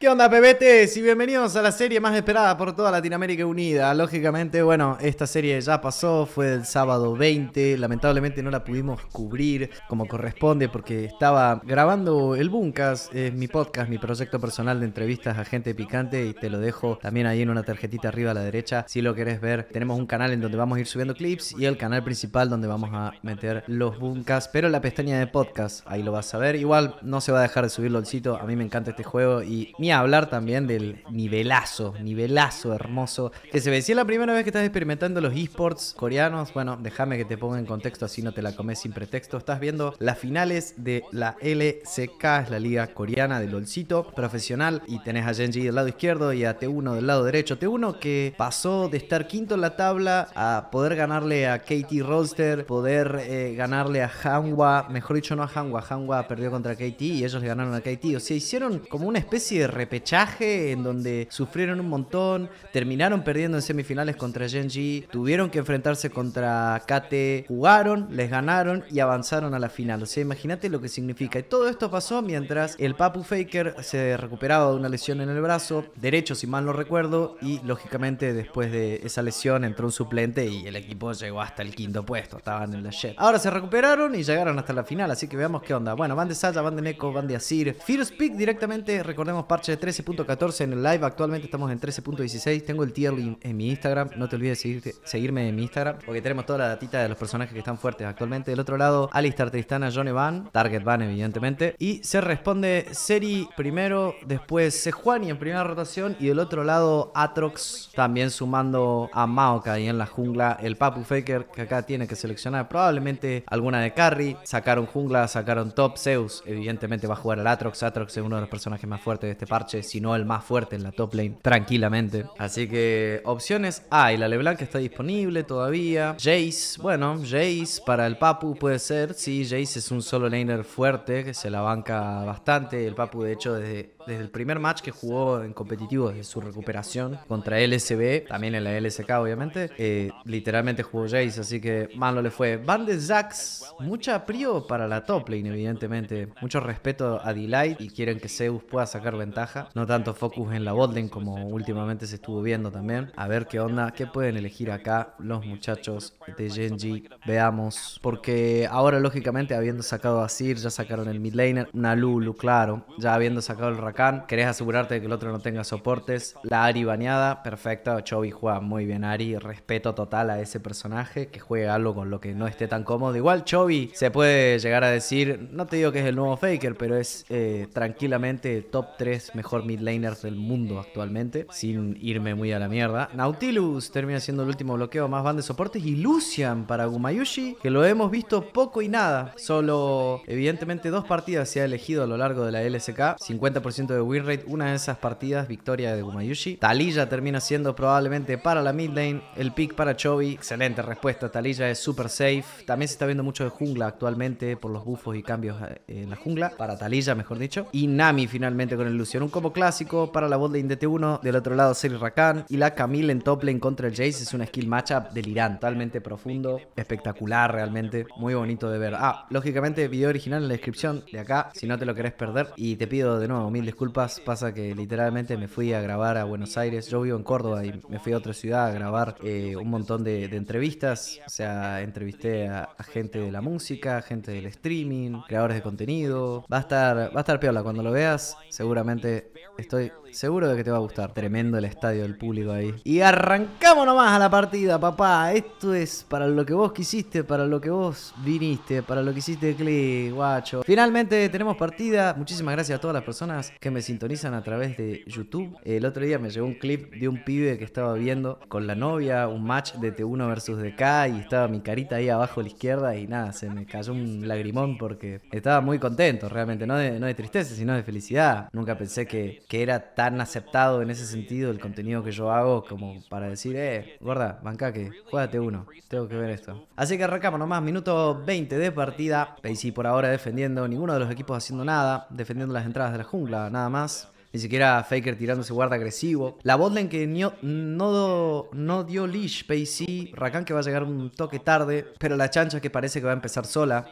¿Qué onda, pebetes? Y bienvenidos a la serie más esperada por toda Latinoamérica Unida. Lógicamente, bueno, esta serie ya pasó, fue el sábado 20. Lamentablemente no la pudimos cubrir como corresponde porque estaba grabando el Buncas, es mi podcast, mi proyecto personal de entrevistas a gente picante. Y te lo dejo también ahí en una tarjetita arriba a la derecha. Si lo querés ver, tenemos un canal en donde vamos a ir subiendo clips y el canal principal donde vamos a meter los Buncas, pero la pestaña de podcast, ahí lo vas a ver. Igual no se va a dejar de subir lolcito, A mí me encanta este juego y a hablar también del nivelazo, nivelazo hermoso que se ve. Si es la primera vez que estás experimentando los esports coreanos, bueno, déjame que te ponga en contexto, así no te la comes sin pretexto. Estás viendo las finales de la LCK, es la liga coreana del LOLcito profesional, y tenés a Genji del lado izquierdo y a T1 del lado derecho. T1 que pasó de estar quinto en la tabla a poder ganarle a KT Rolster, poder eh, ganarle a Hanwa, mejor dicho, no a Hanwa, Hanwa perdió contra KT y ellos le ganaron a KT. O sea, hicieron como una especie de repechaje en donde sufrieron un montón, terminaron perdiendo en semifinales contra Genji, tuvieron que enfrentarse contra Kate, jugaron, les ganaron y avanzaron a la final. O sea, imagínate lo que significa. Y todo esto pasó mientras el Papu Faker se recuperaba de una lesión en el brazo, derecho si mal no recuerdo, y lógicamente después de esa lesión entró un suplente y el equipo llegó hasta el quinto puesto, estaban en la JET, Ahora se recuperaron y llegaron hasta la final, así que veamos qué onda. Bueno, van de Saya, van de Meco, van de Asir. First Pick directamente, recordemos parche 13.14 en el live. Actualmente estamos en 13.16. Tengo el tier en mi Instagram. No te olvides de seguirme en mi Instagram porque tenemos toda la datita de los personajes que están fuertes actualmente. Del otro lado, Alistar Tristana, Johnny Van, Target Van, evidentemente. Y se responde Seri primero, después Sejuani en primera rotación y del otro lado Atrox también sumando a Maoka y en la jungla el Papu Faker que acá tiene que seleccionar probablemente alguna de carry. Sacaron jungla, sacaron top. Zeus evidentemente va a jugar al Atrox. Atrox es uno de los personajes más fuertes de este par sino el más fuerte en la top lane, tranquilamente. Así que opciones hay. La LeBlanc está disponible todavía. Jace, bueno, Jace para el Papu puede ser. Sí, Jace es un solo laner fuerte que se la banca bastante. El Papu, de hecho, desde desde el primer match que jugó en competitivo, desde su recuperación contra LSB, también en la LSK obviamente, eh, literalmente jugó Jace, así que mal le fue. Van de Zax, mucha prio para la top lane evidentemente, mucho respeto a Delight y quieren que Zeus pueda sacar ventaja, no tanto focus en la botlane como últimamente se estuvo viendo también, a ver qué onda, qué pueden elegir acá los muchachos de Genji, veamos, porque ahora lógicamente habiendo sacado a Sir, ya sacaron el mid laner, Nalulu, claro, ya habiendo sacado el Rakan Querés asegurarte de que el otro no tenga soportes. La Ari bañada, perfecta. Chovy juega muy bien Ari. Respeto total a ese personaje que juega algo con lo que no esté tan cómodo. Igual Chovy se puede llegar a decir, no te digo que es el nuevo Faker, pero es eh, tranquilamente top 3 mejor mid laners del mundo actualmente. Sin irme muy a la mierda. Nautilus termina siendo el último bloqueo más van de soportes. Y Lucian para Gumayushi, que lo hemos visto poco y nada. Solo, evidentemente, dos partidas se ha elegido a lo largo de la LSK. 50% de winrate una de esas partidas, victoria de Gumayushi. Talilla termina siendo probablemente para la mid lane, el pick para Chovy, excelente respuesta, Talilla es super safe. También se está viendo mucho de jungla actualmente por los buffos y cambios eh, en la jungla, para Talilla mejor dicho. Y Nami finalmente con el Lucian, un combo clásico para la botlane de T1, del otro lado Seri Rakan y la Camille en top lane contra el Jace es una skill matchup delirante, totalmente profundo, espectacular realmente, muy bonito de ver. Ah, lógicamente video original en la descripción de acá, si no te lo querés perder y te pido de nuevo mil disculpas disculpas, pasa que literalmente me fui a grabar a Buenos Aires, yo vivo en Córdoba y me fui a otra ciudad a grabar eh, un montón de, entrevistas, o sea, entrevisté a, gente de la música, gente del streaming, creadores de contenido, va a estar, va a estar piola, cuando lo veas seguramente Estoy seguro de que te va a gustar. Tremendo el estadio, del público ahí. Y arrancamos nomás a la partida, papá. Esto es para lo que vos quisiste, para lo que vos viniste, para lo que hiciste clic, guacho. Finalmente tenemos partida. Muchísimas gracias a todas las personas que me sintonizan a través de YouTube. El otro día me llegó un clip de un pibe que estaba viendo con la novia un match de T1 versus DK y estaba mi carita ahí abajo a la izquierda y nada, se me cayó un lagrimón porque estaba muy contento realmente, no no de tristeza, sino de felicidad. Nunca pensé que que, era tan aceptado en ese sentido el contenido que yo hago como para decir, eh, guarda, bancaque, juégate uno, tengo que ver esto. Así que arrancamos nomás, minuto 20 de partida. Pacey por ahora defendiendo, ninguno de los equipos haciendo nada, defendiendo las entradas de la jungla, nada más. Ni siquiera Faker tirándose guarda agresivo. La botlane que no, dio leash, Pacey. Rakan que va a llegar un toque tarde. Pero la chancha que parece que va a empezar sola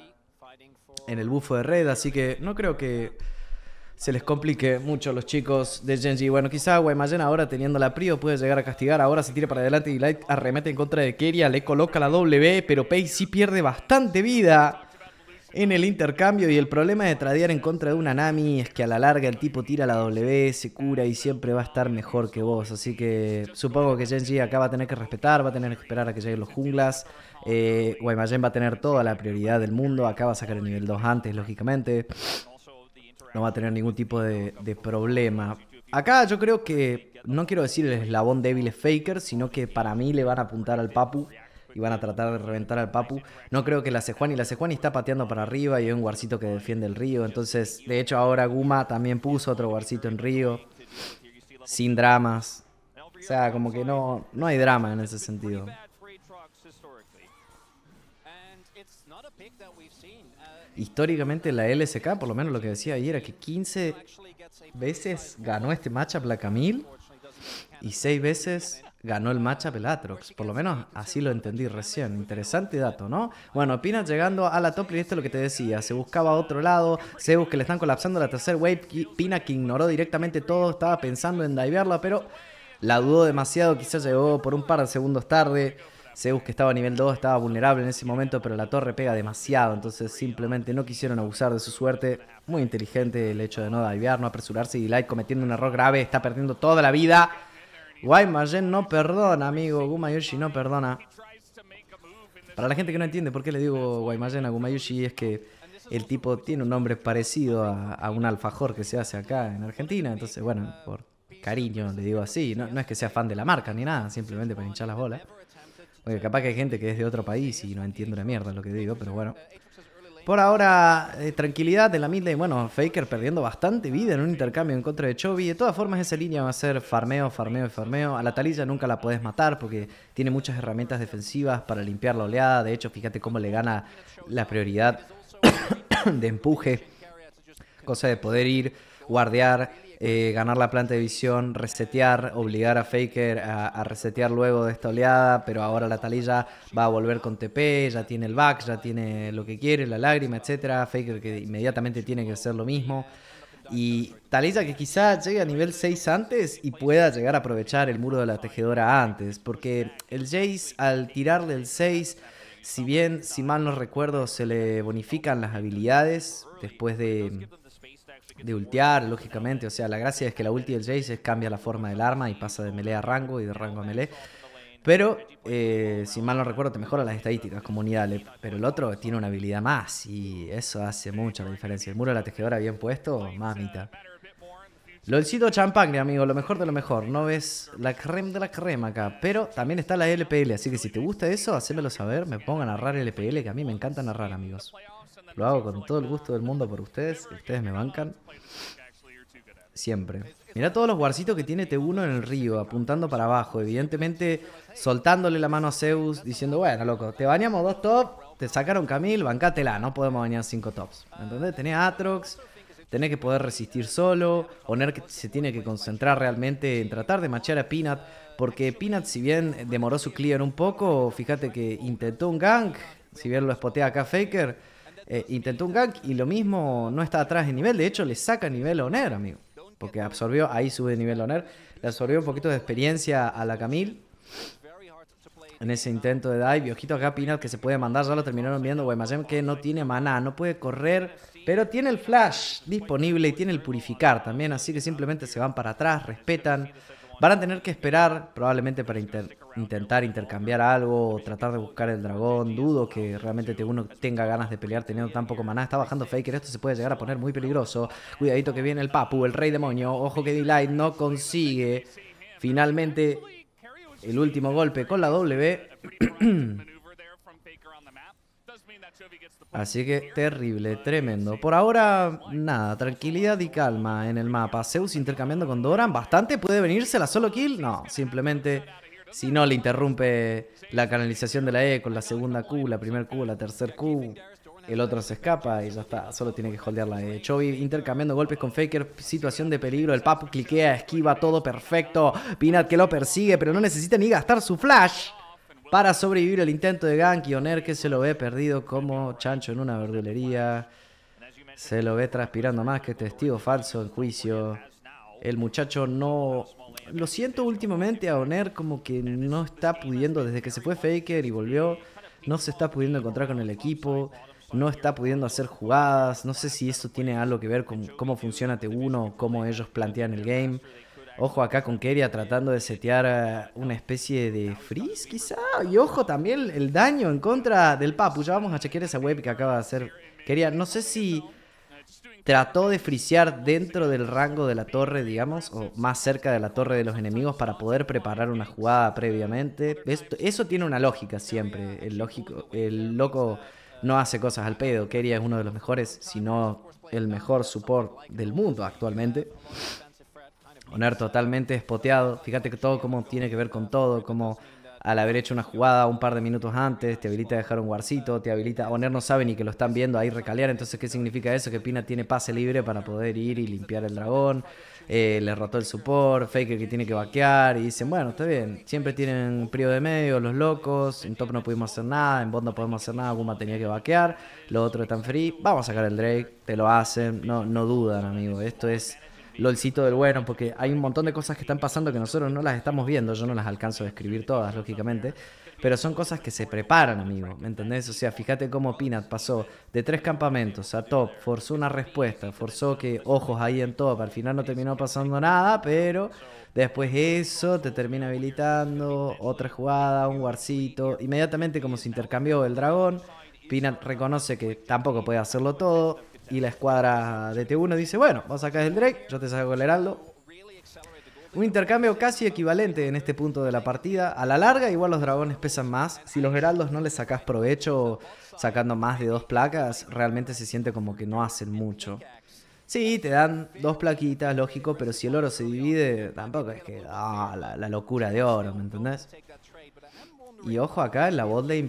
en el bufo de red. Así que no creo que se les complique mucho a los chicos de Genji. Bueno, quizá Guaymallén ahora teniendo la prio puede llegar a castigar. Ahora se tira para adelante y Light arremete en contra de Keria, le coloca la W, pero Pei sí pierde bastante vida en el intercambio y el problema de tradear en contra de una Nami es que a la larga el tipo tira la W, se cura y siempre va a estar mejor que vos. Así que supongo que Genji acá va a tener que respetar, va a tener que esperar a que lleguen los junglas. Eh, Guaymallén va a tener toda la prioridad del mundo, acá va a sacar el nivel 2 antes, lógicamente no va a tener ningún tipo de, problema. Acá yo creo que, no quiero decir el eslabón débil es Faker, sino que para mí le van a apuntar al Papu y van a tratar de reventar al Papu. No creo que la Sejuani, la Sejuani está pateando para arriba y hay un guarcito que defiende el río. Entonces, de hecho, ahora Guma también puso otro guarcito en río, sin dramas. O sea, como que no, no hay drama en ese sentido históricamente la LSK, por lo menos lo que decía ayer, era que 15 veces ganó este matchup la Camille y 6 veces ganó el matchup el Atrox. Por lo menos así lo entendí recién. Interesante dato, ¿no? Bueno, Pina llegando a la top y esto es lo que te decía. Se buscaba a otro lado. Zeus que le están colapsando la tercera wave. Pina que ignoró directamente todo. Estaba pensando en divearla, pero la dudó demasiado. Quizás llegó por un par de segundos tarde. Zeus, que estaba a nivel 2, estaba vulnerable en ese momento, pero la torre pega demasiado, entonces simplemente no quisieron abusar de su suerte. Muy inteligente el hecho de no divear, no apresurarse, y Light cometiendo un error grave, está perdiendo toda la vida. Guaymallén no perdona, amigo. Gumayushi no perdona. Para la gente que no entiende por qué le digo Guaymallén a Gumayushi es que el tipo tiene un nombre parecido a, un alfajor que se hace acá en Argentina. Entonces, bueno, por cariño le digo así. No, no es que sea fan de la marca ni nada, simplemente para hinchar las bolas. Porque capaz que hay gente que es de otro país y no entiende una mierda lo que digo, pero bueno. Por ahora, eh, tranquilidad en la y Bueno, Faker perdiendo bastante vida en un intercambio en contra de Chovy. De todas formas, esa línea va a ser farmeo, farmeo farmeo. A la Talilla nunca la podés matar porque tiene muchas herramientas defensivas para limpiar la oleada. De hecho, fíjate cómo le gana la prioridad de empuje. Cosa de poder ir, guardear eh, ganar la planta de visión, resetear, obligar a Faker a, resetear luego de esta oleada, pero ahora la Talilla va a volver con TP, ya tiene el back, ya tiene lo que quiere, la lágrima, etcétera. Faker que inmediatamente tiene que hacer lo mismo. Y Talilla que quizá llegue a nivel 6 antes y pueda llegar a aprovechar el muro de la tejedora antes, porque el Jace al tirarle el 6, si bien, si mal no recuerdo, se le bonifican las habilidades después de de ultear, lógicamente. O sea, la gracia es que la ulti del Jace cambia la forma del arma y pasa de melee a rango y de rango a melee. Pero, eh, si mal no recuerdo, te mejora las estadísticas como Pero el otro tiene una habilidad más y eso hace mucha la diferencia. El muro de la tejedora bien puesto, mamita. Lolcito Champagne, amigo, lo mejor de lo mejor. No ves la crema de la crema acá. Pero también está la LPL, así que si te gusta eso, hacémelo saber. Me pongo a narrar LPL, que a mí me encanta narrar, amigos. Lo hago con todo el gusto del mundo por ustedes. Ustedes me bancan. Siempre. Mirá todos los guarcitos que tiene T1 en el río, apuntando para abajo. Evidentemente, soltándole la mano a Zeus, diciendo, bueno, loco, te bañamos dos tops. te sacaron Camil, bancátela, no podemos bañar cinco tops. ¿Entendés? Tenés Atrox, tenés que poder resistir solo, Oner que se tiene que concentrar realmente en tratar de machear a Peanut, porque Peanut, si bien demoró su clear un poco, fíjate que intentó un gank, si bien lo espotea acá Faker, eh, intentó un gank y lo mismo no está atrás de nivel. De hecho, le saca nivel a Oner, amigo. Porque absorbió, ahí sube de nivel a Oner. Le absorbió un poquito de experiencia a la Camille. En ese intento de dive, y ojito acá Pinot que se puede mandar, ya lo terminaron viendo. Guaymallén que no tiene maná, no puede correr, pero tiene el flash disponible y tiene el purificar también. Así que simplemente se van para atrás, respetan. Van a tener que esperar probablemente para, intentar intentar intercambiar algo tratar de buscar el dragón. Dudo que realmente uno tenga ganas de pelear teniendo tan poco maná. Está bajando Faker, esto se puede llegar a poner muy peligroso. Cuidadito que viene el Papu, el rey demonio. Ojo que Delight no consigue finalmente el último golpe con la W. Así que terrible, tremendo. Por ahora, nada, tranquilidad y calma en el mapa. Zeus intercambiando con Doran, bastante, puede venirse la solo kill. No, simplemente si no, le interrumpe la canalización de la E con la segunda Q, la primera Q, la tercera Q. El otro se escapa y ya está, solo tiene que holdear la E. Chovy intercambiando golpes con Faker, situación de peligro. El Papu cliquea, esquiva, todo perfecto. Pinat que lo persigue, pero no necesita ni gastar su flash para sobrevivir al intento de Gank. Oner que se lo ve perdido como chancho en una verdulería. Se lo ve transpirando más que testigo falso en juicio. El muchacho no lo siento últimamente a Oner como que no está pudiendo, desde que se fue Faker y volvió, no se está pudiendo encontrar con el equipo, no está pudiendo hacer jugadas, no sé si eso tiene algo que ver con cómo funciona T1, cómo ellos plantean el game. Ojo acá con Keria tratando de setear una especie de freeze quizá. Y ojo también el daño en contra del Papu. Ya vamos a chequear esa web que acaba de hacer Keria. No sé si trató de frisear dentro del rango de la torre, digamos, o más cerca de la torre de los enemigos para poder preparar una jugada previamente. eso tiene una lógica siempre. El, lógico, el loco no hace cosas al pedo. Keria es uno de los mejores, si no el mejor support del mundo actualmente. Oner totalmente spoteado. Fíjate que todo cómo tiene que ver con todo, cómo al haber hecho una jugada un par de minutos antes, te habilita a dejar un guarcito, te habilita, poner no sabe ni que lo están viendo ahí recalear, entonces ¿qué significa eso? Que Pina tiene pase libre para poder ir y limpiar el dragón, eh, le rotó el support, Faker que tiene que vaquear y dicen, bueno, está bien, siempre tienen un prio de medio, los locos, en top no pudimos hacer nada, en bot no podemos hacer nada, Guma tenía que vaquear, lo otro están free, vamos a sacar el Drake, te lo hacen, no, no dudan amigo, esto es LOLcito del bueno, porque hay un montón de cosas que están pasando que nosotros no las estamos viendo, yo no las alcanzo a escribir todas, lógicamente, pero son cosas que se preparan, amigo, ¿me entendés? O sea, fíjate cómo Pinat pasó de tres campamentos a top, forzó una respuesta, forzó que ojos ahí en top, al final no terminó pasando nada, pero después eso te termina habilitando, otra jugada, un guarcito, inmediatamente como se intercambió el dragón, Pinat reconoce que tampoco puede hacerlo todo, y la escuadra de T1 dice, bueno, vos sacás el Drake, yo te saco el Heraldo. Un intercambio casi equivalente en este punto de la partida. A la larga igual los dragones pesan más. Si los heraldos no les sacás provecho sacando más de dos placas, realmente se siente como que no hacen mucho. Sí, te dan dos plaquitas, lógico, pero si el oro se divide, tampoco es que... Ah, la locura de oro, ¿me entendés? Y ojo acá, la voz de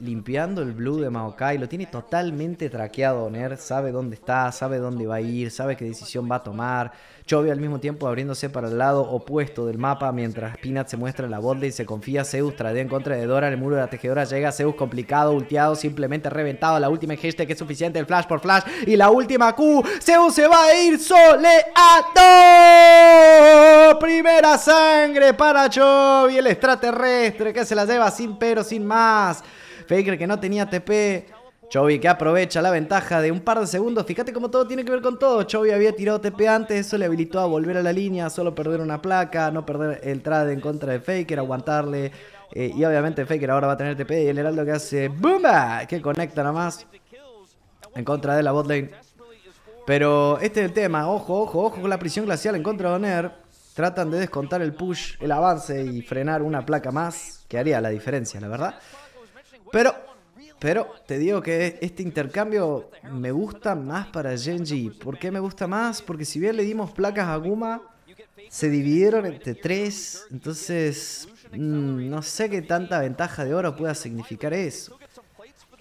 limpiando el blue de Maokai. Lo tiene totalmente traqueado NER. Sabe dónde está, sabe dónde va a ir, sabe qué decisión va a tomar. Chovy al mismo tiempo abriéndose para el lado opuesto del mapa mientras Peanut se muestra en la borda y se confía Zeus trae en contra de Dora, el muro de la tejedora llega Zeus complicado, ulteado, simplemente reventado, la última que es suficiente, el flash por flash y la última Q, Zeus se va a ir soleado. Primera sangre para Chovy, el extraterrestre que se la lleva sin pero, sin más. Faker que no tenía TP, Chovy que aprovecha la ventaja de un par de segundos. Fíjate cómo todo tiene que ver con todo. Chovy había tirado TP antes, eso le habilitó a volver a la línea, solo perder una placa, no perder el trade en contra de Faker, aguantarle. Eh, y obviamente Faker ahora va a tener TP y el Heraldo que hace ¡Bumba! Que conecta nada más en contra de la botlane. Pero este es el tema. Ojo, ojo, ojo con la prisión glacial en contra de Oner. Tratan de descontar el push, el avance y frenar una placa más. Que haría la diferencia, la verdad. Pero pero te digo que este intercambio me gusta más para Genji. ¿Por qué me gusta más? Porque si bien le dimos placas a Guma, se dividieron entre tres. Entonces, mm, no sé qué tanta ventaja de oro pueda significar eso.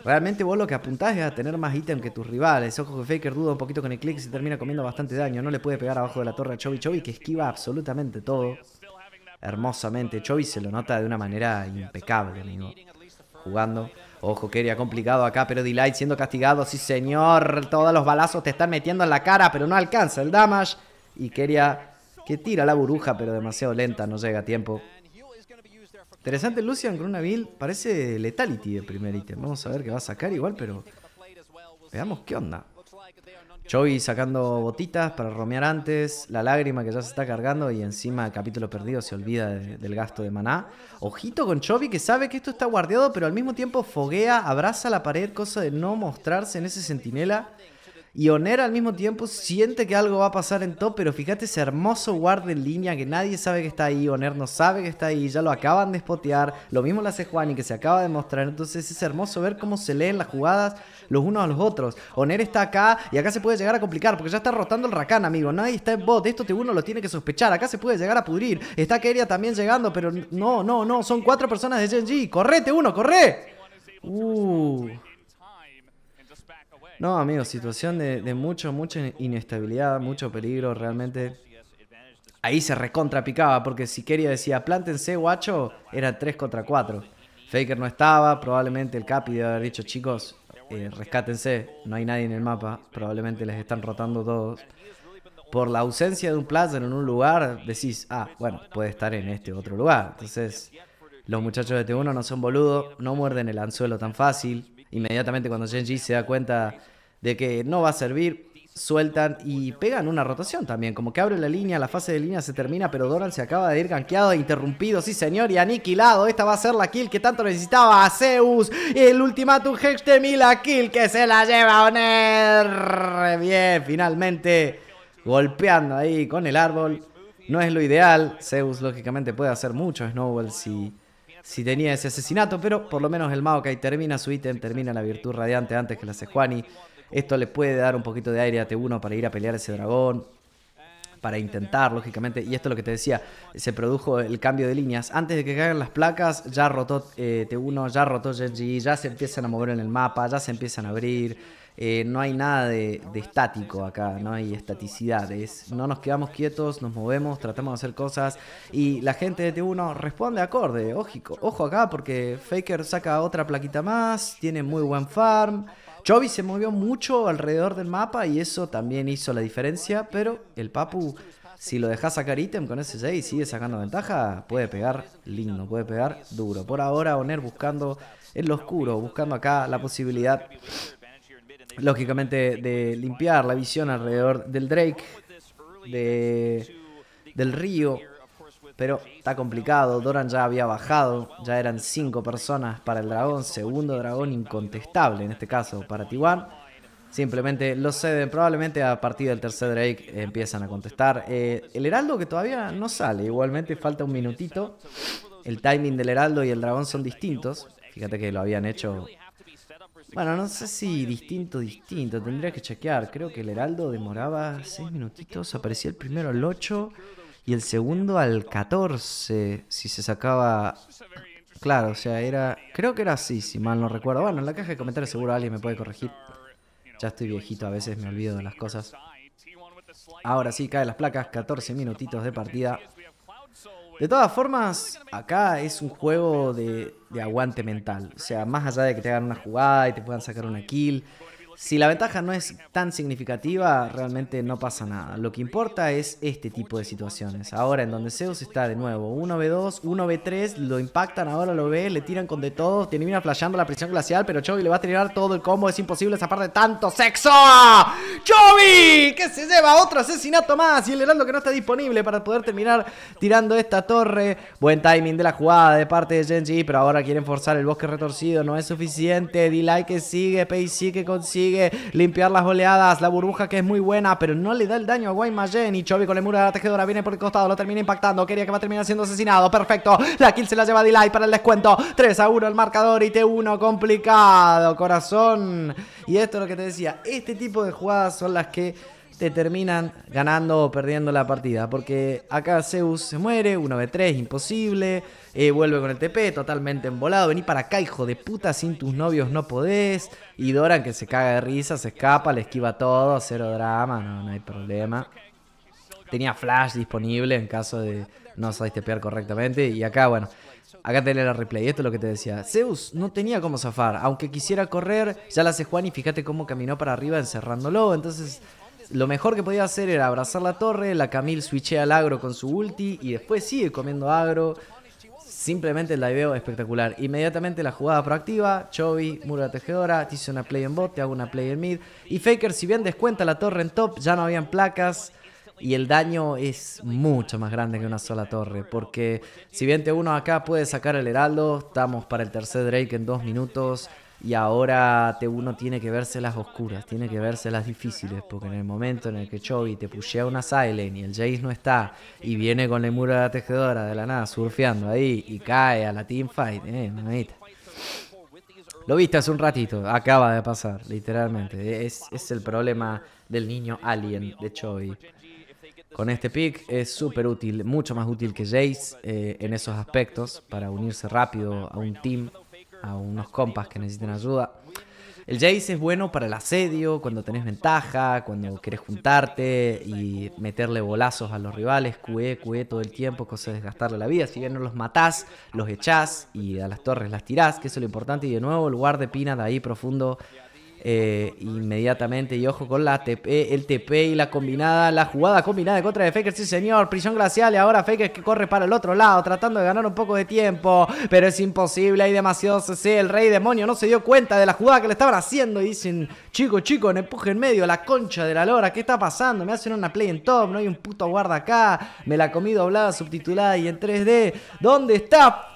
Realmente vos lo que apuntás es a tener más ítem que tus rivales. Ojo que Faker duda un poquito con el click se termina comiendo bastante daño. No le puede pegar abajo de la torre a Chovy Chovy que esquiva absolutamente todo. Hermosamente. Chovy se lo nota de una manera impecable, amigo jugando. Ojo, Keria complicado acá, pero Delight siendo castigado. Sí, señor. Todos los balazos te están metiendo en la cara, pero no alcanza el damage. Y Keria que tira la burbuja, pero demasiado lenta, no llega a tiempo. Interesante, Lucian con Parece Letality de primer ítem. Vamos a ver qué va a sacar igual, pero... Veamos qué onda. Chovy sacando botitas para romear antes, la lágrima que ya se está cargando y encima capítulo perdido se olvida del gasto de maná. Ojito con Chovy que sabe que esto está guardeado, pero al mismo tiempo foguea, abraza la pared, cosa de no mostrarse en ese sentinela. Y Oner al mismo tiempo siente que algo va a pasar en top, pero fíjate ese hermoso guard en línea que nadie sabe que está ahí, Oner no sabe que está ahí, ya lo acaban de spotear, lo mismo lo hace y que se acaba de mostrar, entonces es hermoso ver cómo se leen las jugadas los unos a los otros. Oner está acá y acá se puede llegar a complicar porque ya está rotando el Rakan, amigo, nadie está en bot, esto uno lo tiene que sospechar, acá se puede llegar a pudrir, está Keria también llegando, pero no, no, no, son cuatro personas de Genji. correte uno, corre. Uh. No, amigos, situación de, mucha, mucho, mucha inestabilidad, mucho peligro, realmente. Ahí se recontrapicaba, porque si quería decía, plántense, guacho, era 3 contra 4. Faker no estaba, probablemente el Capi debe haber dicho, chicos, eh, rescátense, no hay nadie en el mapa, probablemente les están rotando todos. Por la ausencia de un placer en un lugar, decís, ah, bueno, puede estar en este otro lugar. Entonces, los muchachos de T1 no son boludos, no muerden el anzuelo tan fácil. Inmediatamente cuando Genji se da cuenta de que no va a servir, sueltan y pegan una rotación también. Como que abre la línea, la fase de línea se termina, pero Doran se acaba de ir ganqueado, e interrumpido, sí señor, y aniquilado. Esta va a ser la kill que tanto necesitaba a Zeus. el ultimatum hex de la kill que se la lleva Oner. Bien, finalmente golpeando ahí con el árbol. No es lo ideal. Zeus lógicamente puede hacer mucho Snowball si si tenía ese asesinato, pero por lo menos el Maokai termina su ítem, termina la virtud radiante antes que la Sejuani. Esto le puede dar un poquito de aire a T1 para ir a pelear ese dragón, para intentar, lógicamente. Y esto es lo que te decía, se produjo el cambio de líneas. Antes de que caigan las placas, ya rotó eh, T1, ya rotó Genji, ya se empiezan a mover en el mapa, ya se empiezan a abrir. Eh, no hay nada de, estático acá, no hay estaticidad. no nos quedamos quietos, nos movemos, tratamos de hacer cosas y la gente de T1 responde acorde. Lógico. ojo acá porque Faker saca otra plaquita más, tiene muy buen farm. Chovy se movió mucho alrededor del mapa y eso también hizo la diferencia, pero el Papu, si lo dejas sacar ítem con ese 6 y sigue sacando ventaja, puede pegar lindo, puede pegar duro. Por ahora, Oner buscando en lo oscuro, buscando acá la posibilidad lógicamente de limpiar la visión alrededor del Drake, del río, pero está complicado. Doran ya había bajado, ya eran cinco personas para el dragón, segundo dragón incontestable en este caso para Tiwan. Simplemente lo ceden, probablemente a partir del tercer Drake empiezan a contestar. Eh, el Heraldo que todavía no sale, igualmente falta un minutito. El timing del Heraldo y el dragón son distintos. Fíjate que lo habían hecho bueno, no sé si distinto, distinto. Tendría que chequear. Creo que el Heraldo demoraba 6 minutitos. Aparecía el primero al 8 y el segundo al 14. Si se sacaba. Claro, o sea, era. Creo que era así, si mal no recuerdo. Bueno, en la caja de comentarios seguro alguien me puede corregir. Ya estoy viejito, a veces me olvido de las cosas. Ahora sí, cae las placas. 14 minutitos de partida. De todas formas, acá es un juego de, aguante mental. O sea, más allá de que te hagan una jugada y te puedan sacar una kill, si la ventaja no es tan significativa, realmente no pasa nada. Lo que importa es este tipo de situaciones. Ahora en donde Zeus está de nuevo, 1v2, 1v3, lo impactan, ahora lo ve, le tiran con de todo, Tiene mira flashando la presión glacial, pero Chovy le va a tirar todo el combo, es imposible esa parte de tanto sexo. ¡Chovy! Que se lleva otro asesinato más y el Heraldo que no está disponible para poder terminar tirando esta torre. Buen timing de la jugada de parte de Genji, pero ahora quieren forzar el bosque retorcido, no es suficiente. D-Like que sigue, sí que consigue limpiar las oleadas. La burbuja que es muy buena, pero no le da el daño a Guaymallén. Y Chovy con el muro de la tejedora viene por el costado, lo termina impactando. Quería que va a terminar siendo asesinado. Perfecto. La kill se la lleva Delay para el descuento. 3 a 1 el marcador y T1 complicado, corazón. Y esto es lo que te decía. Este tipo de jugadas son las que te terminan ganando o perdiendo la partida. Porque acá Zeus se muere, 1v3, imposible. Eh, vuelve con el TP totalmente embolado. Vení para acá, hijo de puta, sin tus novios no podés. Y Doran que se caga de risa, se escapa, le esquiva todo, cero drama, no, hay problema. Tenía flash disponible en caso de no sabés tepear correctamente. Y acá, bueno, acá tenés la replay. Esto es lo que te decía. Zeus no tenía cómo zafar. Aunque quisiera correr, ya la hace Juan y fíjate cómo caminó para arriba encerrándolo. Entonces lo mejor que podía hacer era abrazar la torre, la Camille switchea al agro con su ulti y después sigue comiendo agro, Simplemente la veo espectacular. Inmediatamente la jugada proactiva, Chovy, Mura Tejedora, te hice una play en bot, te hago una play en mid. Y Faker, si bien descuenta la torre en top, ya no habían placas. Y el daño es mucho más grande que una sola torre. Porque si bien te uno acá puede sacar el heraldo, estamos para el tercer Drake en dos minutos y ahora te, uno tiene que verse las oscuras, tiene que verse las difíciles, porque en el momento en el que Chovy te pushea una silent y el Jace no está y viene con el muro de la tejedora de la nada surfeando ahí y cae a la teamfight, eh, Lo viste hace un ratito, acaba de pasar, literalmente. Es, el problema del niño alien de Chovy. Con este pick es súper útil, mucho más útil que Jace eh, en esos aspectos para unirse rápido a un team a unos compas que necesiten ayuda. El Jace es bueno para el asedio, cuando tenés ventaja, cuando querés juntarte y meterle bolazos a los rivales, QE, QE todo el tiempo, cosa de desgastarle la vida. Si bien no los matás, los echás y a las torres las tirás, que eso es lo importante. Y de nuevo, el de pina de ahí profundo eh, inmediatamente. Y ojo con la TP, el TP y la combinada, la jugada combinada En contra de Faker. Sí, señor, prisión glacial. Y ahora Faker que corre para el otro lado, tratando de ganar un poco de tiempo. Pero es imposible, hay demasiado CC. El rey demonio no se dio cuenta de la jugada que le estaban haciendo. Y dicen, chico, chico, en empuje en medio, la concha de la lora. ¿Qué está pasando? Me hacen una play en top, no hay un puto guarda acá. Me la comí doblada, subtitulada y en 3D. ¿Dónde está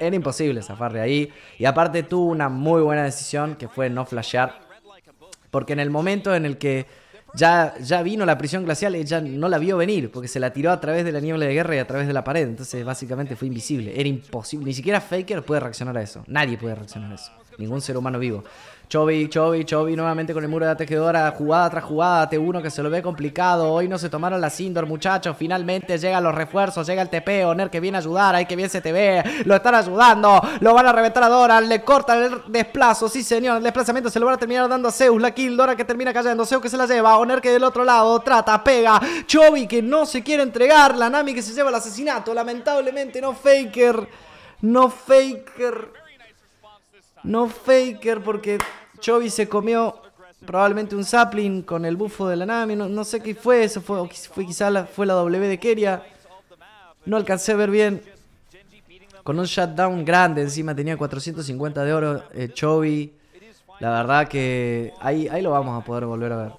era imposible zafar de ahí. Y aparte tuvo una muy buena decisión que fue no flashear. Porque en el momento en el que ya, ya vino la prisión glacial, ella no la vio venir, porque se la tiró a través de la niebla de guerra y a través de la pared. Entonces, básicamente fue invisible. Era imposible. Ni siquiera Faker puede reaccionar a eso. Nadie puede reaccionar a eso. Ningún ser humano vivo. Chovy, Chovy, Chovy nuevamente con el muro de la tejedora, jugada tras jugada, T1 que se lo ve complicado, hoy no se tomaron las indoor muchachos, finalmente llegan los refuerzos, llega el TP, Oner que viene a ayudar, hay que bien se te ve, lo están ayudando, lo van a reventar a Dora, le cortan el desplazo, sí señor, el desplazamiento se lo van a terminar dando a Zeus, la kill, Dora que termina cayendo, Zeus que se la lleva, Oner que del otro lado trata, pega, Chovy que no se quiere entregar, la Nami que se lleva el asesinato, lamentablemente no Faker, no Faker. No Faker porque Chovy se comió probablemente un sapling con el bufo de la Nami. No, sé qué fue eso. Fue, fue quizá la, fue la W de Keria. No alcancé a ver bien. Con un shutdown grande encima. Tenía 450 de oro eh, Chovy. La verdad que ahí, ahí lo vamos a poder volver a ver.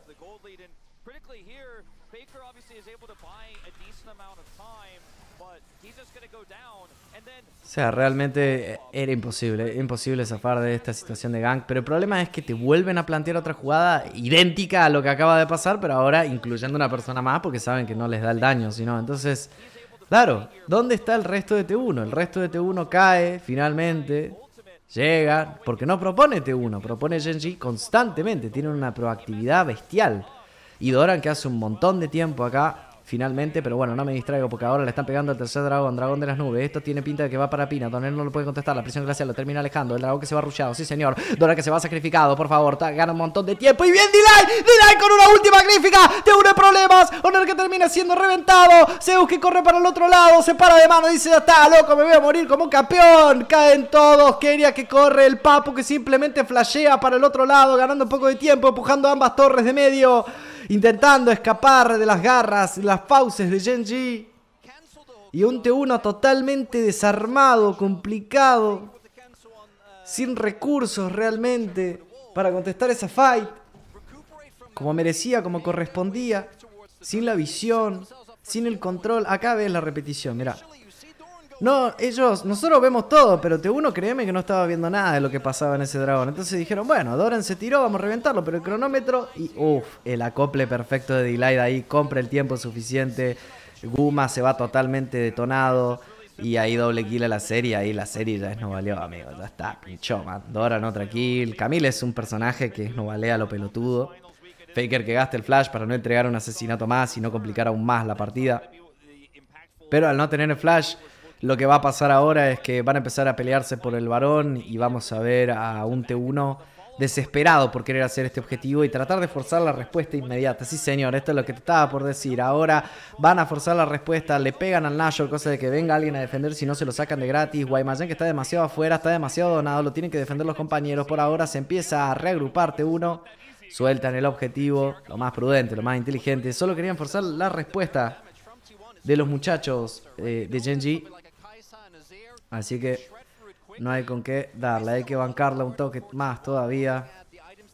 O sea, realmente eh, era imposible, imposible zafar de esta situación de gank. Pero el problema es que te vuelven a plantear otra jugada idéntica a lo que acaba de pasar, pero ahora incluyendo una persona más porque saben que no les da el daño, sino entonces, claro, ¿dónde está el resto de T1? El resto de T1 cae finalmente, llega, porque no propone T1, propone Genji constantemente, tienen una proactividad bestial. Y Doran que hace un montón de tiempo acá finalmente, pero bueno, no me distraigo porque ahora le están pegando el tercer dragón, dragón de las nubes. Esto tiene pinta de que va para Pina, Donel no lo puede contestar, la presión glacial lo termina alejando, el dragón que se va rushado, sí señor, Dora que se va sacrificado, por favor, gana un montón de tiempo y bien Delay, Delay con una última grífica, te une problemas, Honor que termina siendo reventado, Zeus que corre para el otro lado, se para de mano, dice ya está, loco, me voy a morir como un campeón, caen todos, quería que corre, el Papu que simplemente flashea para el otro lado, ganando un poco de tiempo, empujando ambas torres de medio intentando escapar de las garras y las fauces de Genji. Y un T1 totalmente desarmado, complicado, sin recursos realmente para contestar esa fight, como merecía, como correspondía, sin la visión, sin el control. Acá ves la repetición, mirá. No, ellos, nosotros vemos todo, pero te uno créeme que no estaba viendo nada de lo que pasaba en ese dragón. Entonces dijeron, bueno, Doran se tiró, vamos a reventarlo, pero el cronómetro y uff, el acople perfecto de Delight ahí, compra el tiempo suficiente. Guma se va totalmente detonado. Y ahí doble kill a la serie, ahí la serie ya es no valió, amigo, ya está, pinchó, man. Doran otra kill. Camille es un personaje que no a lo pelotudo. Faker que gasta el flash para no entregar un asesinato más y no complicar aún más la partida. Pero al no tener el flash, lo que va a pasar ahora es que van a empezar a pelearse por el varón y vamos a ver a un T1 desesperado por querer hacer este objetivo y tratar de forzar la respuesta inmediata. Sí, señor, esto es lo que te estaba por decir. Ahora van a forzar la respuesta, le pegan al Nashor, cosa de que venga alguien a defender si no se lo sacan de gratis. Guaymallén que está demasiado afuera, está demasiado donado, lo tienen que defender los compañeros. Por ahora se empieza a t uno. Sueltan el objetivo, lo más prudente, lo más inteligente. Solo querían forzar la respuesta de los muchachos eh, de Genji Así que no hay con qué darle. Hay que bancarla un toque más todavía.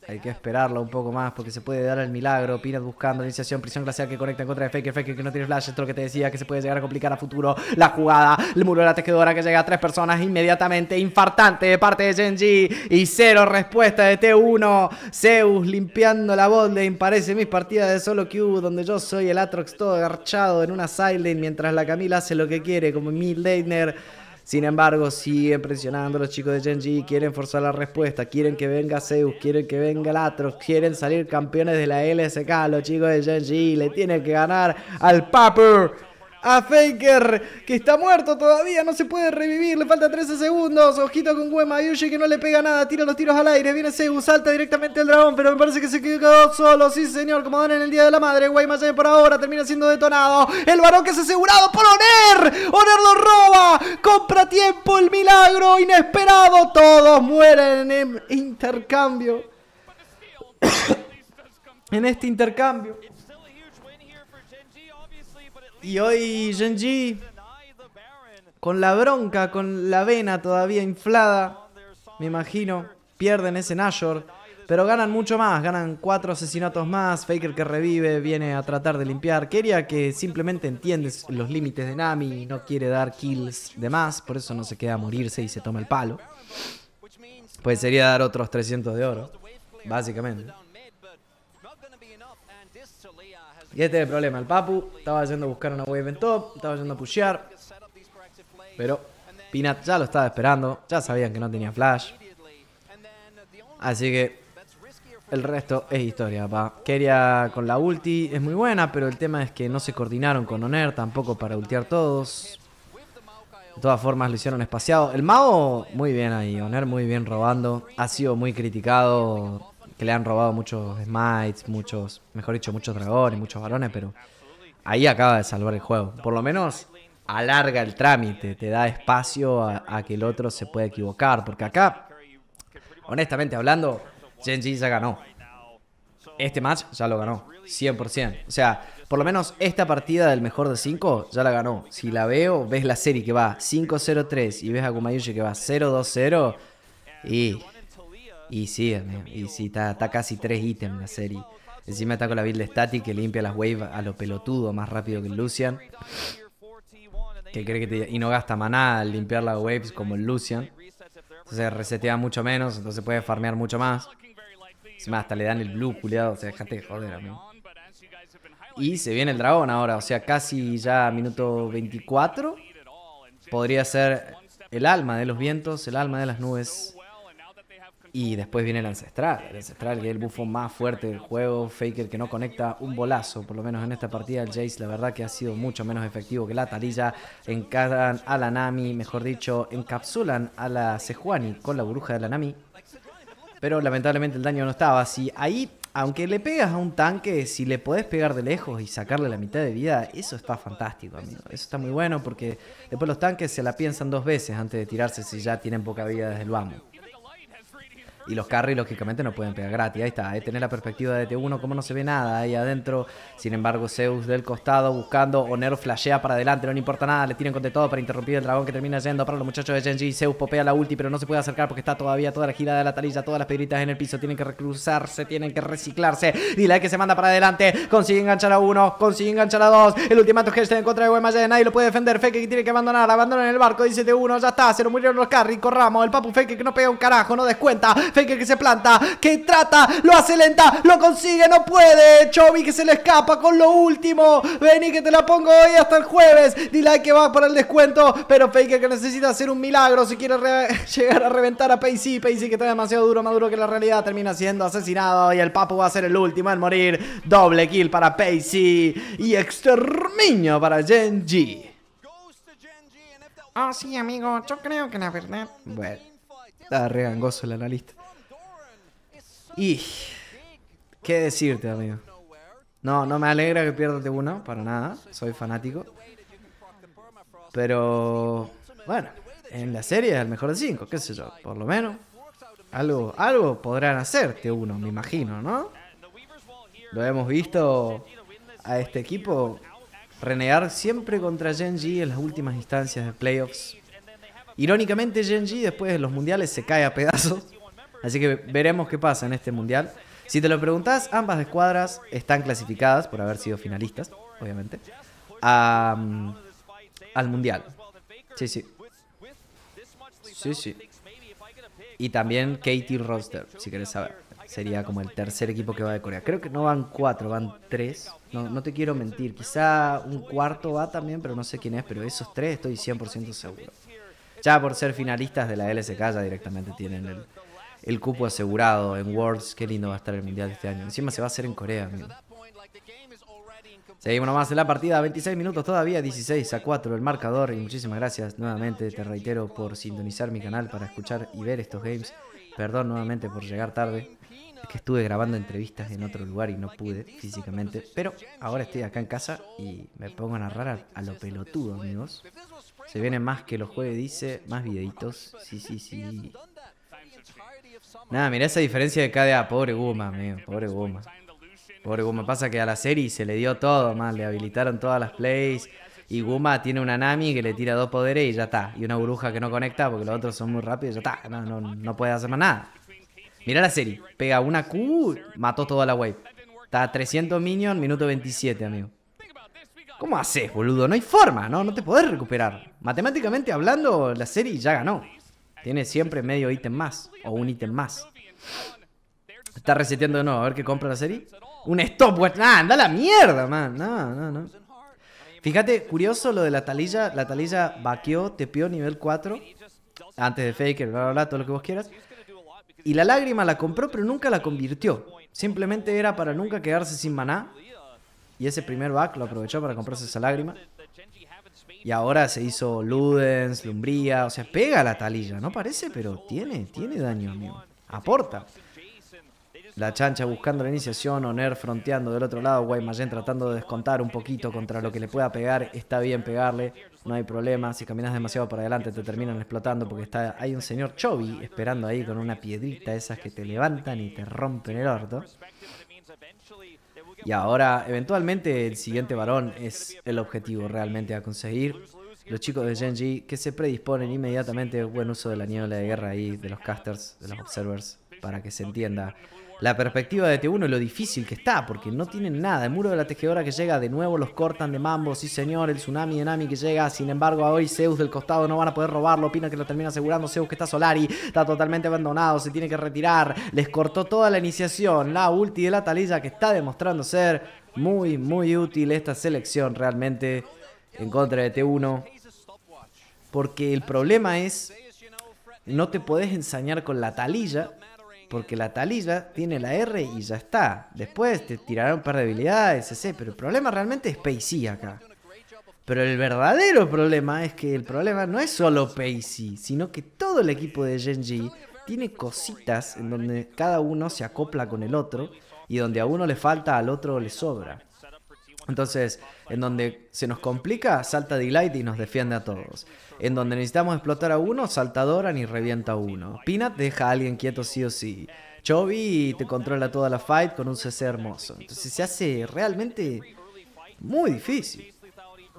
Hay que esperarla un poco más porque se puede dar el milagro. Peanut buscando la iniciación, prisión glacial que conecta en contra de Faker. Faker que no tiene flash. Esto es lo que te decía que se puede llegar a complicar a futuro. La jugada, el muro de la tejedora que llega a tres personas inmediatamente. Infartante de parte de Genji. Y cero respuesta de T1. Zeus limpiando la botlane. Parece mis partidas de solo Q donde yo soy el Atrox todo agarchado en una sideline mientras la Camila hace lo que quiere como mid laner. Sin embargo, siguen presionando a los chicos de Genji. quieren forzar la respuesta, quieren que venga Zeus, quieren que venga Latros, quieren salir campeones de la LSK. Los chicos de Genji le tienen que ganar al Paper a Faker, que está muerto todavía, no se puede revivir, le falta 13 segundos, ojito con Wema Yushi que no le pega nada, tira los tiros al aire, viene Segu, salta directamente el dragón, pero me parece que se quedó solo, sí señor, como dan en el Día de la Madre, se por ahora termina siendo detonado, el varón que es asegurado por Oner, Oner lo roba, compra tiempo, el milagro inesperado, todos mueren en intercambio, en este intercambio. Y hoy Genji, con la bronca, con la vena todavía inflada, me imagino, pierden ese Nashor. Pero ganan mucho más, ganan cuatro asesinatos más. Faker que revive, viene a tratar de limpiar. Quería que simplemente entiendes los límites de Nami no quiere dar kills de más, por eso no se queda a morirse y se toma el palo. Pues sería dar otros 300 de oro, básicamente. Y este es el problema. El Papu estaba yendo a buscar una wave en top, estaba yendo a pushear. Pero Pinat ya lo estaba esperando, ya sabían que no tenía flash. Así que el resto es historia, papá. Keria con la ulti es muy buena, pero el tema es que no se coordinaron con Oner tampoco para ultear todos. De todas formas lo hicieron espaciado. El mago, muy bien ahí. Oner muy bien robando. Ha sido muy criticado que le han robado muchos smites, muchos, mejor dicho, muchos dragones, muchos varones, pero ahí acaba de salvar el juego. Por lo menos alarga el trámite, te da espacio a, que el otro se pueda equivocar, porque acá, honestamente hablando, Genji ya ganó. Este match ya lo ganó, 100%. O sea, por lo menos esta partida del mejor de 5 ya la ganó. Si la veo, ves la serie que va 5-0-3 y ves a Kumayushi que va 0-2-0 y y sí, y sí, está, está casi tres ítems la serie. Encima está con la build de Static que limpia las waves a lo pelotudo más rápido que Lucian. Que cree que y no gasta maná al limpiar las waves como el Lucian. Entonces resetea mucho menos, entonces puede farmear mucho más. Encima hasta le dan el blue, culiado. O sea, de joder, mí Y se viene el dragón ahora, o sea, casi ya minuto 24. Podría ser el alma de los vientos, el alma de las nubes. Y después viene el Ancestral. El Ancestral, que es el bufo más fuerte del juego. Faker que no conecta un bolazo, por lo menos en esta partida. El Jace, la verdad que ha sido mucho menos efectivo que la talilla Encaran a la Nami, mejor dicho, encapsulan a la Sejuani con la bruja de la Nami. Pero lamentablemente el daño no estaba así. Ahí, aunque le pegas a un tanque, si le podés pegar de lejos y sacarle la mitad de vida, eso está fantástico, amigo. Eso está muy bueno porque después los tanques se la piensan dos veces antes de tirarse si ya tienen poca vida desde el vamos. Y los carry, lógicamente, no pueden pegar gratis. Ahí está, tener la perspectiva de T1, como no se ve nada ahí adentro. Sin embargo, Zeus del costado buscando. Onero flashea para adelante, no importa nada. Le tiran con todo para interrumpir el dragón que termina yendo para los muchachos de Genji. Zeus popea la ulti, pero no se puede acercar porque está todavía toda la gira de la talilla, todas las piedritas en el piso. Tienen que recruzarse, tienen que reciclarse. la que se manda para adelante. Consigue enganchar a uno, consigue enganchar a dos. El ultimato que está en contra de Guaymallén. Nadie lo puede defender. Feke que tiene que abandonar. en el barco. Dice T1, ya está. Se lo murieron los carry. Corramos. El Papu Feke que no pega un carajo, no descuenta. Faker que se planta, que trata, lo hace lenta, lo consigue, no puede. Chovy que se le escapa con lo último. Vení que te la pongo hoy hasta el jueves. Dile que va para el descuento, pero Faker que necesita hacer un milagro si quiere llegar a reventar a Paisy. Paisy que está demasiado duro, más duro que la realidad, termina siendo asesinado y el Papu va a ser el último en morir. Doble kill para Paisy y exterminio para Genji. Ah, sí, amigo, yo creo que la verdad... Bueno, está regangoso el analista. Y... ¿Qué decirte, amigo? No, no me alegra que pierda t uno, para nada. Soy fanático. Pero... Bueno, en la serie es el mejor de cinco, qué sé yo. Por lo menos. Algo, algo podrán hacerte uno, me imagino, ¿no? Lo hemos visto a este equipo renegar siempre contra Genji en las últimas instancias de playoffs. Irónicamente, Genji después de los mundiales se cae a pedazos. Así que veremos qué pasa en este mundial. Si te lo preguntás, ambas escuadras están clasificadas por haber sido finalistas, obviamente, mm, al mundial. Sí, sí. Sí, sí. Y también Katie Roster, si querés saber. Sería como el tercer equipo que va de Corea. Creo que no van cuatro, van tres. No, no te quiero mentir. Quizá un cuarto va también, pero no sé quién es. Pero esos tres estoy 100% seguro. Ya por ser finalistas de la LSK ya directamente tienen el, el cupo asegurado en Worlds. Qué lindo va a estar el mundial este año. Encima se va a hacer en Corea, amigo. Seguimos nomás en la partida, 26 minutos todavía, 16 a 4 el marcador y muchísimas gracias nuevamente, te reitero, por sintonizar mi canal para escuchar y ver estos games. Perdón nuevamente por llegar tarde, que estuve grabando entrevistas en otro lugar y no pude físicamente, pero ahora estoy acá en casa y me pongo a narrar a, lo pelotudo, amigos. Se viene más que los jueves, dice, más videitos, sí, sí, sí, Nada, mirá esa diferencia de KDA. Pobre Guma, amigo. Pobre Guma. Pobre Guma. Pasa que a la serie se le dio todo, más Le habilitaron todas las plays. Y Guma tiene una Nami que le tira dos poderes y ya está. Y una bruja que no conecta porque los otros son muy rápidos y ya está. No, no, puede hacer más nada. Mirá la serie. Pega una Q, mató toda la wave. Está a 300 minions, minuto 27, amigo. ¿Cómo haces, boludo? No hay forma, ¿no? No te podés recuperar. Matemáticamente hablando, la serie ya ganó. Tiene siempre medio ítem más o un ítem más. Está reseteando no a ver qué compra la serie. Un stop! ¡Ah, anda la mierda, man! No, no, no. Fíjate, curioso lo de la talilla. La talilla vaqueó, pió nivel 4. Antes de Faker, bla, bla, bla, todo lo que vos quieras. Y la lágrima la compró, pero nunca la convirtió. Simplemente era para nunca quedarse sin maná. Y ese primer back lo aprovechó para comprarse esa lágrima. Y ahora se hizo Ludens, Lumbría, o sea, pega la talilla, no parece, pero tiene, tiene daño, amigo. Aporta. La chancha buscando la iniciación, Oner fronteando del otro lado, Guaymallén tratando de descontar un poquito contra lo que le pueda pegar, está bien pegarle, no hay problema, si caminas demasiado para adelante te terminan explotando porque está, hay un señor Chobi esperando ahí con una piedrita esas que te levantan y te rompen el orto. Y ahora, eventualmente, el siguiente varón es el objetivo realmente a conseguir. Los chicos de Genji que se predisponen inmediatamente buen uso de la niebla de guerra ahí, de los casters, de los observers, para que se entienda la perspectiva de T1 es lo difícil que está, porque no tienen nada. El muro de la tejedora que llega, de nuevo los cortan de mambo, sí señor, el tsunami de Nami que llega, sin embargo, hoy Zeus del costado no van a poder robarlo, opina que lo termina asegurando Zeus que está Solari, está totalmente abandonado, se tiene que retirar, les cortó toda la iniciación, la ulti de la talilla que está demostrando ser muy, muy útil esta selección realmente en contra de T1. Porque el problema es, no te podés ensañar con la talilla porque la talilla tiene la R y ya está. Después te tirarán un par de habilidades, etc. Pero el problema realmente es Paisy acá. Pero el verdadero problema es que el problema no es solo Paisy, sino que todo el equipo de Genji tiene cositas en donde cada uno se acopla con el otro y donde a uno le falta al otro le sobra. Entonces, en donde se nos complica, salta Delight y nos defiende a todos. En donde necesitamos explotar a uno, salta Doran y revienta a uno. Peanut deja a alguien quieto sí o sí. Chovy te controla toda la fight con un CC hermoso. Entonces se hace realmente muy difícil.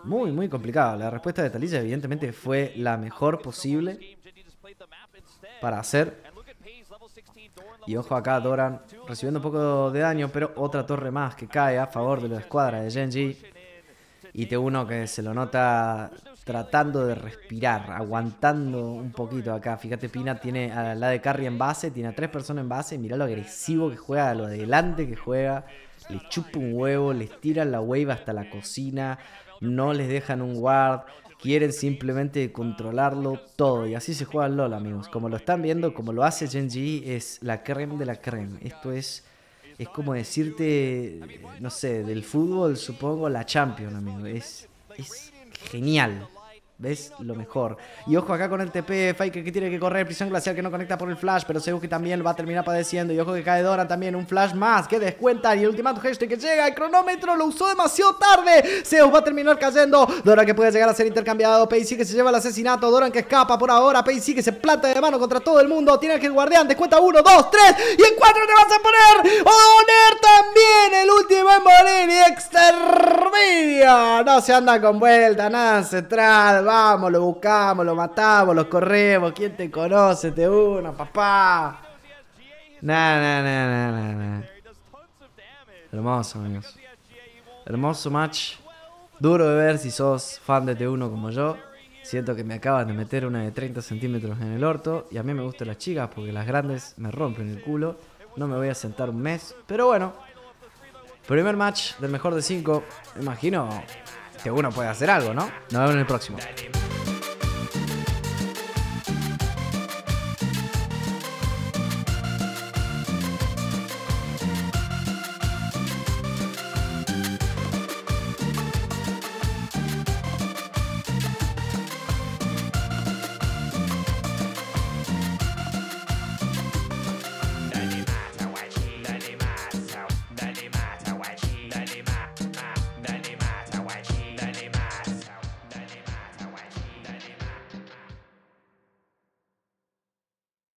Muy, muy complicado. La respuesta de Talisa evidentemente fue la mejor posible para hacer y ojo acá, Doran recibiendo un poco de daño, pero otra torre más que cae a favor de la escuadra de Genji. Y t uno que se lo nota tratando de respirar, aguantando un poquito acá. Fíjate, Pina tiene a la de Carry en base, tiene a tres personas en base. Mirá lo agresivo que juega, lo adelante que juega. Le chupa un huevo, les tiran la wave hasta la cocina, no les dejan un guard, quieren simplemente controlarlo todo. Y así se juega el LOL, amigos. Como lo están viendo, como lo hace Genji, es la creme de la creme. Esto es, es como decirte, no sé, del fútbol, supongo, la champion, amigo. Es, es genial. ¿Ves? lo mejor. Y ojo acá con el TP, Faker que tiene que correr, prisión glacial que no conecta por el flash, pero Seus que también va a terminar padeciendo. Y ojo que cae Doran también, un flash más, que descuenta. Y el ultimato gesto que llega, el cronómetro lo usó demasiado tarde. Zeus va a terminar cayendo. Doran que puede llegar a ser intercambiado. sí que se lleva el asesinato. Doran que escapa por ahora. sí que se planta de mano contra todo el mundo. Tiene que el guardián, descuenta Uno, dos, tres Y en cuatro te vas a poner. Oner también, el último en morir. Y exterminio No se anda con vuelta, nada se trata. Vamos, lo buscamos, lo matamos, lo corremos. ¿Quién te conoce? Te uno, papá. Nah, nah, nah, nah, nah, Hermoso, amigos. Hermoso match. Duro de ver si sos fan de T1 como yo. Siento que me acaban de meter una de 30 centímetros en el orto. Y a mí me gustan las chicas porque las grandes me rompen el culo. No me voy a sentar un mes. Pero bueno. Primer match del mejor de 5. Me imagino que uno puede hacer algo, ¿no? Nos vemos en el próximo.